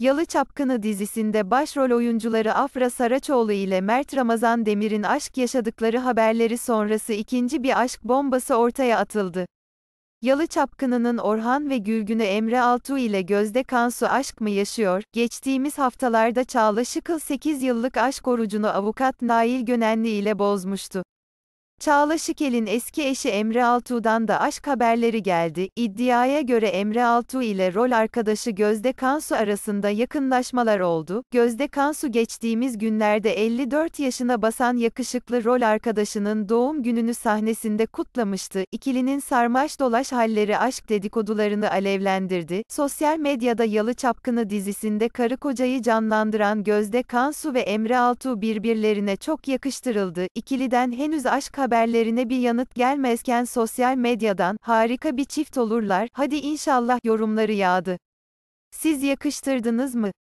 Yalı Çapkını dizisinde başrol oyuncuları Afra Saraçoğlu ile Mert Ramazan Demir'in aşk yaşadıkları haberleri sonrası ikinci bir aşk bombası ortaya atıldı. Yalı Çapkını'nın Orhan ve Gülgün'ü Emre Altuğ ile Gözde Kansu aşk mı yaşıyor? Geçtiğimiz haftalarda Çağla Şıkıl 8 yıllık aşk orucunu avukat Nail Gönenli ile bozmuştu. Çağla Şikel'in eski eşi Emre Altuğ'dan da aşk haberleri geldi. İddiaya göre Emre Altuğ ile rol arkadaşı Gözde Kansu arasında yakınlaşmalar oldu. Gözde Kansu geçtiğimiz günlerde 54 yaşına basan yakışıklı rol arkadaşının doğum gününü sahnesinde kutlamıştı. İkilinin sarmaş dolaş halleri aşk dedikodularını alevlendirdi. Sosyal medyada Yalı Çapkını dizisinde karı kocayı canlandıran Gözde Kansu ve Emre Altuğ birbirlerine çok yakıştırıldı. İkiliden henüz aşk haberleri haberlerine bir yanıt gelmezken sosyal medyadan harika bir çift olurlar, hadi inşallah yorumları yağdı. Siz yakıştırdınız mı?